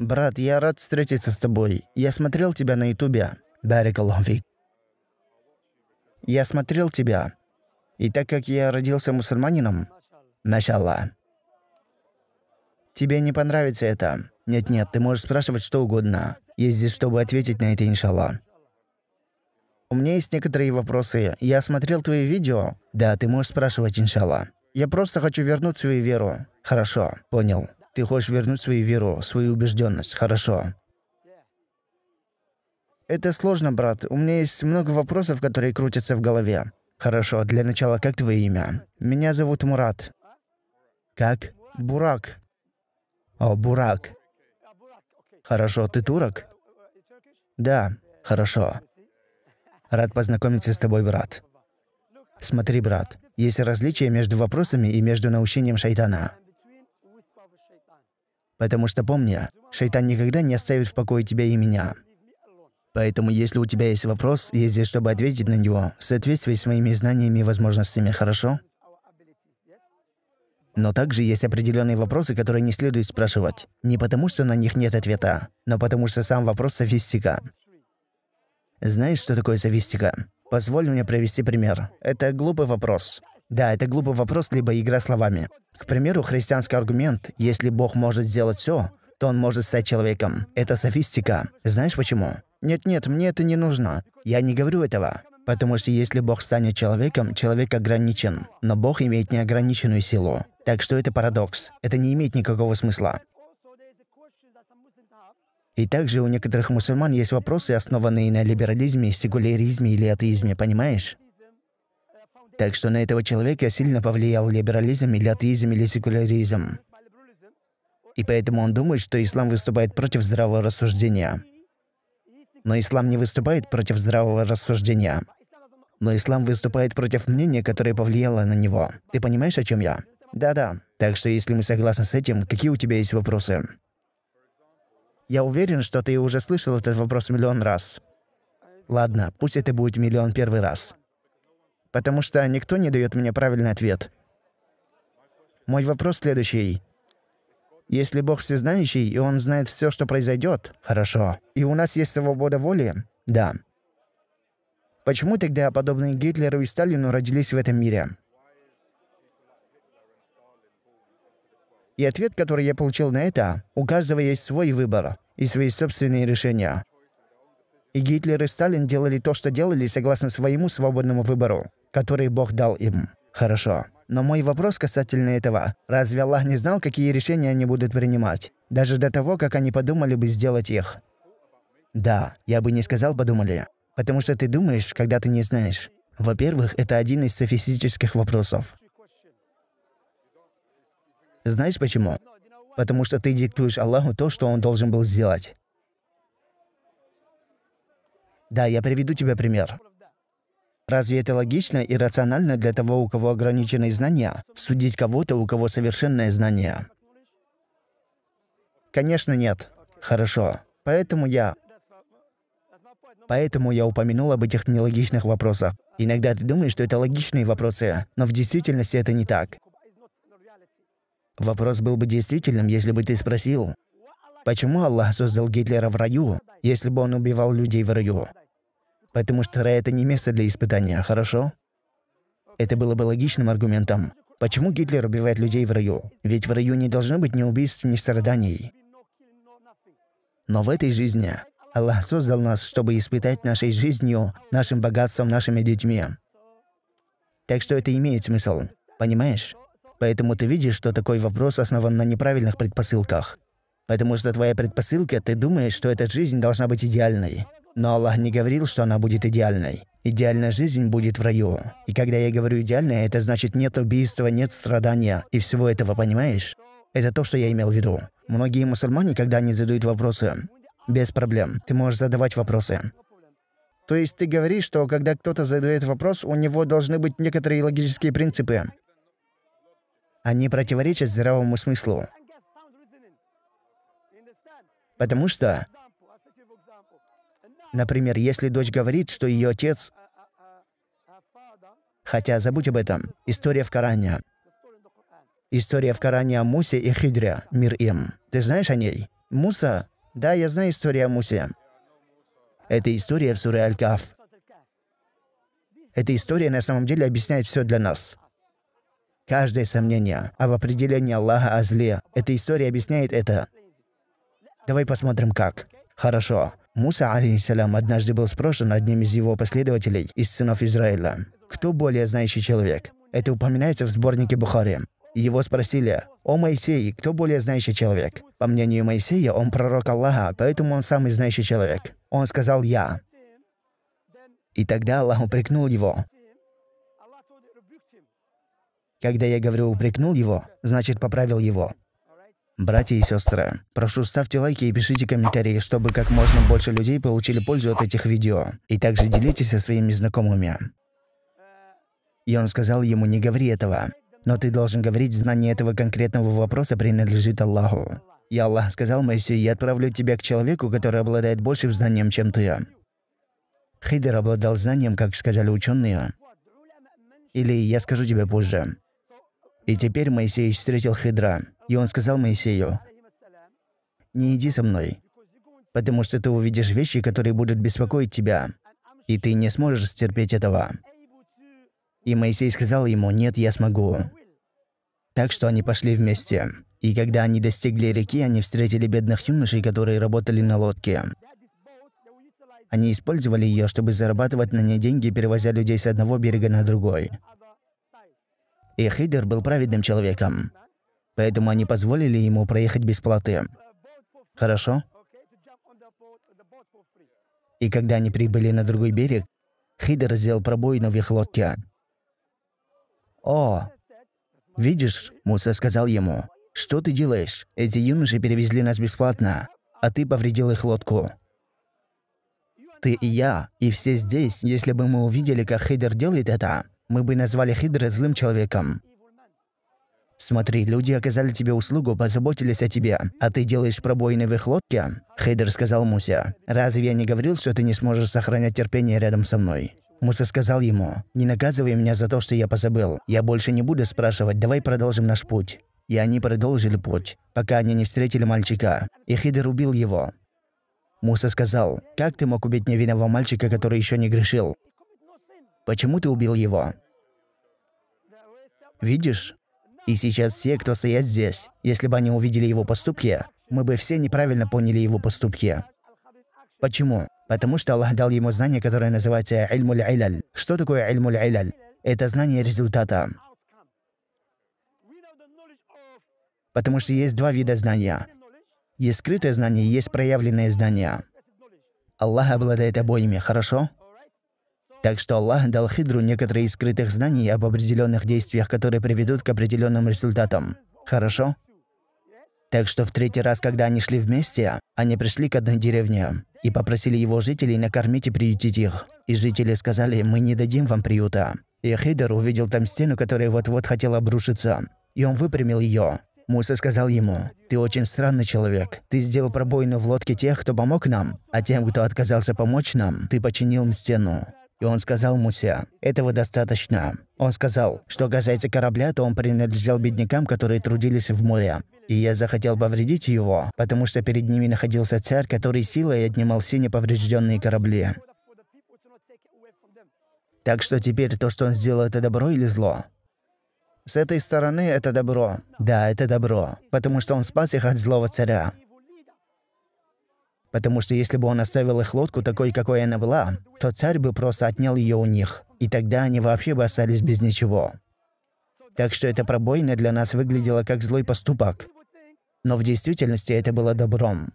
«Брат, я рад встретиться с тобой. Я смотрел тебя на ютубе. Барикалови. Я смотрел тебя. И так как я родился мусульманином... Начало. Тебе не понравится это. Нет-нет, ты можешь спрашивать что угодно. Я здесь, чтобы ответить на это, иншалла. У меня есть некоторые вопросы. Я смотрел твои видео. Да, ты можешь спрашивать, иншалла. Я просто хочу вернуть свою веру. Хорошо, понял. Ты хочешь вернуть свою веру, свою убежденность. Хорошо. Это сложно, брат. У меня есть много вопросов, которые крутятся в голове. Хорошо, для начала, как твое имя? Меня зовут Мурат. Как? Бурак. О, Бурак. Хорошо, ты турок? Да, хорошо. Рад познакомиться с тобой, брат. Смотри, брат, есть различия между вопросами и между научением шайтана. Потому что помни, шайтан никогда не оставит в покое тебя и меня. Поэтому, если у тебя есть вопрос, я здесь, чтобы ответить на него, в с моими знаниями и возможностями, хорошо? Но также есть определенные вопросы, которые не следует спрашивать. Не потому, что на них нет ответа, но потому, что сам вопрос – софистика. Знаешь, что такое софистика? Позволь мне привести пример. Это глупый вопрос. Да, это глупый вопрос, либо игра словами. К примеру, христианский аргумент «если Бог может сделать все, то он может стать человеком». Это софистика. Знаешь почему? Нет-нет, мне это не нужно. Я не говорю этого. Потому что если Бог станет человеком, человек ограничен. Но Бог имеет неограниченную силу. Так что это парадокс. Это не имеет никакого смысла. И также у некоторых мусульман есть вопросы, основанные на либерализме, секуляризме или атеизме, понимаешь? Так что на этого человека сильно повлиял либерализм или атеизм или секуляризм. И поэтому он думает, что ислам выступает против здравого рассуждения. Но ислам не выступает против здравого рассуждения. Но ислам выступает против мнения, которое повлияло на него. Ты понимаешь, о чем я? Да-да. Так что если мы согласны с этим, какие у тебя есть вопросы? Я уверен, что ты уже слышал этот вопрос миллион раз. Ладно, пусть это будет миллион первый раз потому что никто не дает мне правильный ответ. Мой вопрос следующий. Если Бог всезнающий, и Он знает все, что произойдет, хорошо. И у нас есть свобода воли? Да. Почему тогда подобные Гитлеру и Сталину родились в этом мире? И ответ, который я получил на это, у каждого есть свой выбор и свои собственные решения. И Гитлер и Сталин делали то, что делали согласно своему свободному выбору который Бог дал им. Хорошо. Но мой вопрос касательно этого. Разве Аллах не знал, какие решения они будут принимать? Даже до того, как они подумали бы сделать их. Да, я бы не сказал «подумали». Потому что ты думаешь, когда ты не знаешь. Во-первых, это один из софистических вопросов. Знаешь почему? Потому что ты диктуешь Аллаху то, что он должен был сделать. Да, я приведу тебе пример. Разве это логично и рационально для того, у кого ограниченные знания, судить кого-то, у кого совершенное знание? Конечно, нет. Хорошо. Поэтому я... Поэтому я упомянул об этих нелогичных вопросах. Иногда ты думаешь, что это логичные вопросы, но в действительности это не так. Вопрос был бы действительным, если бы ты спросил, почему Аллах создал Гитлера в раю, если бы он убивал людей в раю? Потому что рай — это не место для испытания, хорошо? Это было бы логичным аргументом. Почему Гитлер убивает людей в раю? Ведь в раю не должно быть ни убийств, ни страданий. Но в этой жизни Аллах создал нас, чтобы испытать нашей жизнью, нашим богатством, нашими детьми. Так что это имеет смысл, понимаешь? Поэтому ты видишь, что такой вопрос основан на неправильных предпосылках. Потому что твоя предпосылка, ты думаешь, что эта жизнь должна быть идеальной. Но Аллах не говорил, что она будет идеальной. Идеальная жизнь будет в раю. И когда я говорю идеальная, это значит нет убийства, нет страдания и всего этого, понимаешь? Это то, что я имел в виду. Многие мусульмане, когда они задают вопросы, без проблем, ты можешь задавать вопросы. То есть ты говоришь, что когда кто-то задает вопрос, у него должны быть некоторые логические принципы. Они противоречат здравому смыслу. Потому что Например, если дочь говорит, что ее отец... Хотя забудь об этом. История в Коране. История в Коране о Мусе и Хидре, мир им. Ты знаешь о ней? Муса? Да, я знаю историю о Мусе. Это история в Суре Аль-Каф. Эта история на самом деле объясняет все для нас. Каждое сомнение об определении Аллаха о зле. Эта история объясняет это. Давай посмотрим как. Хорошо. Муса, алейхиссалям, однажды был спрошен одним из его последователей, из сынов Израиля, кто более знающий человек. Это упоминается в сборнике Бухари. Его спросили, «О Моисей, кто более знающий человек?» По мнению Моисея, он пророк Аллаха, поэтому он самый знающий человек. Он сказал «Я». И тогда Аллах упрекнул его. Когда я говорю «упрекнул его», значит, поправил его. Братья и сестры, прошу, ставьте лайки и пишите комментарии, чтобы как можно больше людей получили пользу от этих видео. И также делитесь со своими знакомыми. И он сказал ему, не говори этого. Но ты должен говорить, знание этого конкретного вопроса принадлежит Аллаху. И Аллах сказал Моисею, я отправлю тебя к человеку, который обладает большим знанием, чем ты. Хейдер обладал знанием, как сказали ученые. Или я скажу тебе позже. И теперь Моисей встретил Хидра. И он сказал Моисею, «Не иди со мной, потому что ты увидишь вещи, которые будут беспокоить тебя, и ты не сможешь стерпеть этого». И Моисей сказал ему, «Нет, я смогу». Так что они пошли вместе. И когда они достигли реки, они встретили бедных юношей, которые работали на лодке. Они использовали ее, чтобы зарабатывать на ней деньги, перевозя людей с одного берега на другой. И Хидер был праведным человеком поэтому они позволили ему проехать без платы. Хорошо? И когда они прибыли на другой берег, Хидер сделал пробоину в их лодке. «О, видишь, Муса сказал ему, что ты делаешь? Эти юноши перевезли нас бесплатно, а ты повредил их лодку. Ты и я, и все здесь, если бы мы увидели, как Хидер делает это, мы бы назвали Хидера злым человеком. Смотри, люди оказали тебе услугу, позаботились о тебе, а ты делаешь пробоины в их лодке?» Хейдер сказал Мусе. «Разве я не говорил, что ты не сможешь сохранять терпение рядом со мной?» Муса сказал ему, «Не наказывай меня за то, что я позабыл. Я больше не буду спрашивать, давай продолжим наш путь». И они продолжили путь, пока они не встретили мальчика. И Хидер убил его. Муса сказал, «Как ты мог убить невинного мальчика, который еще не грешил? Почему ты убил его?» «Видишь, и сейчас все, кто стоят здесь, если бы они увидели его поступки, мы бы все неправильно поняли его поступки. Почему? Потому что Аллах дал ему знание, которое называется «Ильмуль Иляль». Что такое «Ильмуль Иляль»? Это знание результата. Потому что есть два вида знания. Есть скрытое знание, есть проявленное знание. Аллах обладает обоими, хорошо? Так что Аллах дал Хидру некоторые из скрытых знаний об определенных действиях, которые приведут к определенным результатам. Хорошо? Так что в третий раз, когда они шли вместе, они пришли к одной деревне и попросили его жителей накормить и приютить их. И жители сказали, мы не дадим вам приюта. И Хейдер увидел там стену, которая вот-вот хотела обрушиться. И он выпрямил ее. Муса сказал ему, «Ты очень странный человек. Ты сделал пробойну в лодке тех, кто помог нам, а тем, кто отказался помочь нам, ты починил им стену. И он сказал Мусе, этого достаточно. Он сказал, что касается корабля, то он принадлежал беднякам, которые трудились в море. И я захотел повредить его, потому что перед ними находился царь, который силой отнимал все неповрежденные корабли. Так что теперь то, что он сделал, это добро или зло? С этой стороны это добро. Да, это добро. Потому что он спас их от злого царя. Потому что если бы он оставил их лодку такой, какой она была, то царь бы просто отнял ее у них, и тогда они вообще бы остались без ничего. Так что эта пробоина для нас выглядела как злой поступок. Но в действительности это было добром.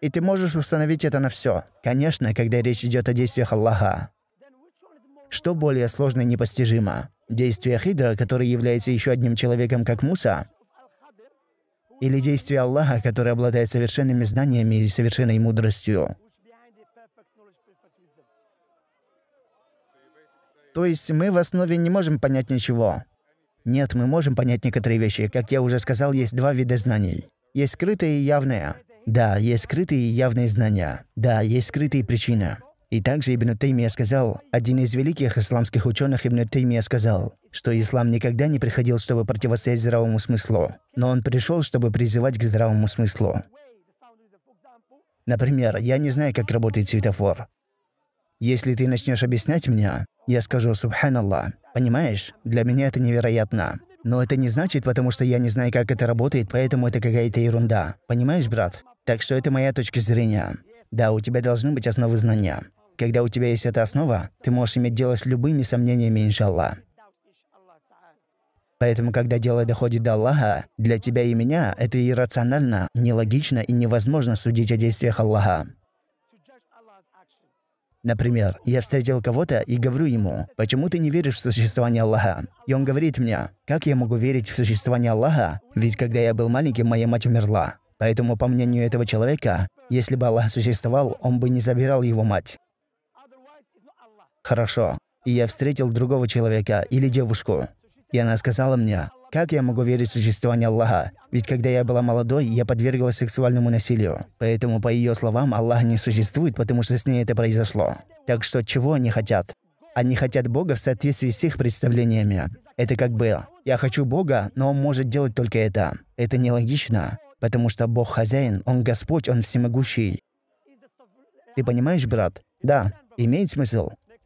И ты можешь установить это на все. Конечно, когда речь идет о действиях Аллаха. Что более сложно и непостижимо? действия Хидра, который является еще одним человеком, как Муса, или действия Аллаха, который обладает совершенными знаниями и совершенной мудростью. То есть мы в основе не можем понять ничего. Нет, мы можем понять некоторые вещи. Как я уже сказал, есть два вида знаний. Есть скрытые и явные. Да, есть скрытые и явные знания. Да, есть скрытые причины. И также Ибн Таймия сказал, один из великих исламских ученых Ибн Таймия сказал, что ислам никогда не приходил, чтобы противостоять здравому смыслу, но он пришел, чтобы призывать к здравому смыслу. Например, я не знаю, как работает светофор. Если ты начнешь объяснять мне, я скажу «Субханаллах». Понимаешь? Для меня это невероятно. Но это не значит, потому что я не знаю, как это работает, поэтому это какая-то ерунда. Понимаешь, брат? Так что это моя точка зрения. Да, у тебя должны быть основы знания. Когда у тебя есть эта основа, ты можешь иметь дело с любыми сомнениями, иншалла. Поэтому, когда дело доходит до Аллаха, для тебя и меня это иррационально, нелогично и невозможно судить о действиях Аллаха. Например, я встретил кого-то и говорю ему, почему ты не веришь в существование Аллаха? И он говорит мне, как я могу верить в существование Аллаха? Ведь когда я был маленьким, моя мать умерла. Поэтому, по мнению этого человека, если бы Аллах существовал, он бы не забирал его мать. «Хорошо, и я встретил другого человека или девушку». И она сказала мне, «Как я могу верить в существование Аллаха? Ведь когда я была молодой, я подверглась сексуальному насилию. Поэтому, по ее словам, Аллах не существует, потому что с ней это произошло. Так что чего они хотят? Они хотят Бога в соответствии с их представлениями. Это как бы «я хочу Бога, но он может делать только это». Это нелогично, потому что Бог хозяин, Он Господь, Он всемогущий. Ты понимаешь, брат? Да, имеет смысл.